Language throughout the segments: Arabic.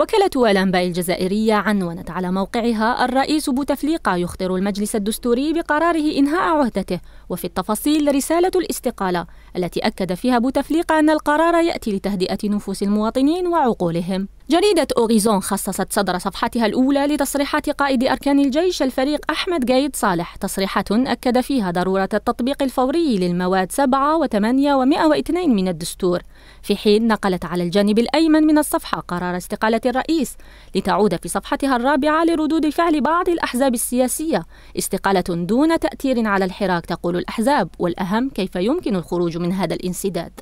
وكالة الأنباء الجزائرية عنونت على موقعها الرئيس بوتفليقة يخطر المجلس الدستوري بقراره إنهاء عهدته وفي التفاصيل رسالة الاستقالة التي أكد فيها بوتفليقة أن القرار يأتي لتهدئة نفوس المواطنين وعقولهم جريدة أوريزون خصصت صدر صفحتها الأولى لتصريحات قائد أركان الجيش الفريق أحمد جايد صالح تصريحة أكد فيها ضرورة التطبيق الفوري للمواد 7 و8 و102 من الدستور في حين نقلت على الجانب الأيمن من الصفحة قرار استقالة الرئيس لتعود في صفحتها الرابعة لردود فعل بعض الأحزاب السياسية استقالة دون تأثير على الحراك تقول الأحزاب والأهم كيف يمكن الخروج من هذا الانسداد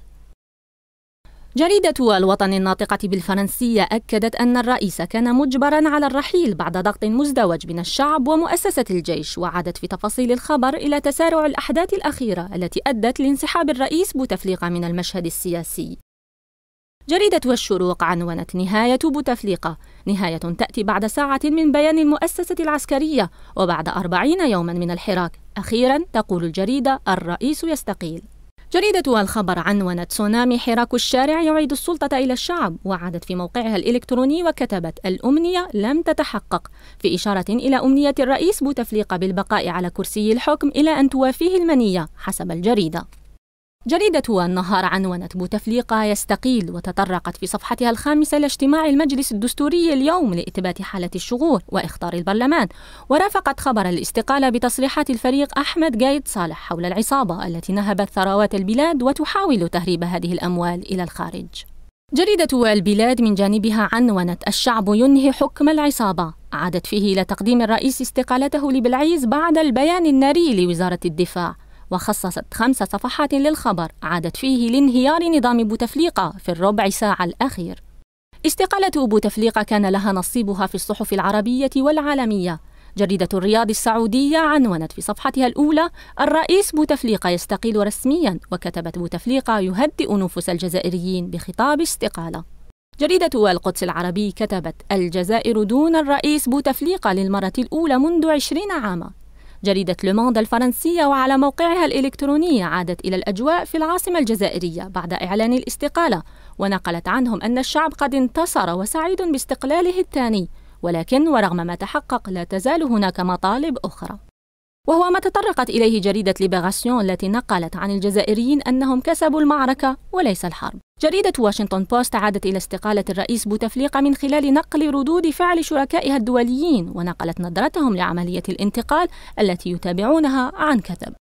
جريدة الوطن الناطقة بالفرنسية أكدت أن الرئيس كان مجبرا على الرحيل بعد ضغط مزدوج من الشعب ومؤسسة الجيش وعادت في تفاصيل الخبر إلى تسارع الأحداث الأخيرة التي أدت لانسحاب الرئيس بوتفليقة من المشهد السياسي جريدة الشروق عنونت نهاية بوتفليقة نهاية تأتي بعد ساعة من بيان المؤسسة العسكرية وبعد أربعين يوما من الحراك أخيرا تقول الجريدة الرئيس يستقيل جريدة الخبر عنونت تسونامي حراك الشارع يعيد السلطة إلى الشعب وعادت في موقعها الإلكتروني وكتبت الأمنية لم تتحقق في إشارة إلى أمنية الرئيس بوتفليقة بالبقاء على كرسي الحكم إلى أن توافيه المنية حسب الجريدة جريدة النهار عنونت بوتفليقة يستقيل وتطرقت في صفحتها الخامسة لاجتماع المجلس الدستوري اليوم لإثبات حالة الشغور وإخطار البرلمان ورافقت خبر الاستقالة بتصريحات الفريق أحمد جايد صالح حول العصابة التي نهبت ثروات البلاد وتحاول تهريب هذه الأموال إلى الخارج جريدة البلاد من جانبها عنونت الشعب ينهي حكم العصابة عادت فيه إلى تقديم الرئيس استقالته لبلعيز بعد البيان الناري لوزارة الدفاع وخصصت خمس صفحات للخبر عادت فيه لانهيار نظام بوتفليقة في الربع ساعة الأخير استقالة بوتفليقة كان لها نصيبها في الصحف العربية والعالمية جريدة الرياض السعودية عنونت في صفحتها الأولى الرئيس بوتفليقة يستقيل رسميا وكتبت بوتفليقة يهدئ نفوس الجزائريين بخطاب استقالة جريدة القدس العربي كتبت الجزائر دون الرئيس بوتفليقة للمرة الأولى منذ عشرين عاما جريدة لوموند الفرنسية وعلى موقعها الإلكتروني عادت إلى الأجواء في العاصمة الجزائرية بعد إعلان الاستقالة ونقلت عنهم أن الشعب قد انتصر وسعيد باستقلاله الثاني ولكن ورغم ما تحقق لا تزال هناك مطالب أخرى وهو ما تطرقت إليه جريدة ليبراسيون التي نقلت عن الجزائريين أنهم كسبوا المعركة وليس الحرب جريدة واشنطن بوست عادت إلى استقالة الرئيس بوتفليقة من خلال نقل ردود فعل شركائها الدوليين ونقلت نظرتهم لعملية الانتقال التي يتابعونها عن كثب